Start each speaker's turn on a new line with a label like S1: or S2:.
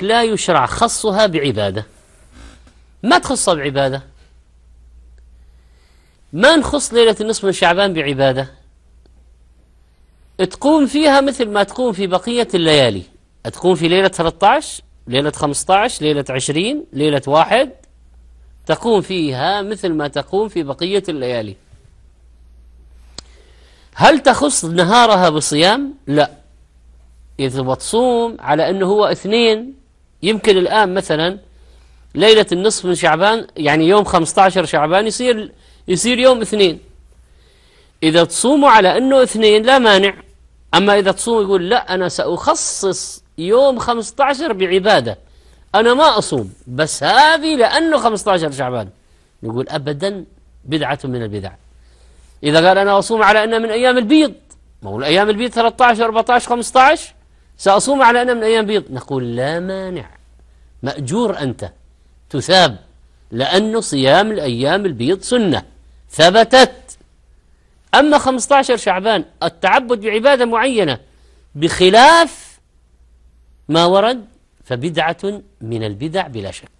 S1: لا يشرع خصها بعبادة ما تخصها بعبادة ما نخص ليلة النصف من شعبان بعبادة تقوم فيها مثل ما تقوم في بقية الليالي تقوم في ليلة 13 ليلة 15 ليلة 20 ليلة واحد تقوم فيها مثل ما تقوم في بقية الليالي هل تخص نهارها بصيام؟ لا إذا بتصوم على أنه هو اثنين يمكن الآن مثلا ليلة النصف من شعبان يعني يوم 15 شعبان يصير يصير يوم اثنين إذا تصوموا على أنه اثنين لا مانع أما إذا تصوم يقول لا أنا سأخصص يوم 15 بعبادة أنا ما أصوم بس هذه لأنه 15 شعبان نقول أبدا بدعة من البدع إذا قال أنا أصوم على أنه من أيام البيض ما هو الأيام البيض 13 14 15 سأصوم على أنا من أيام بيض نقول لا مانع مأجور أنت تثاب لأن صيام الأيام البيض سنة ثبتت أما 15 شعبان التعبد بعبادة معينة بخلاف ما ورد فبدعة من البدع بلا شك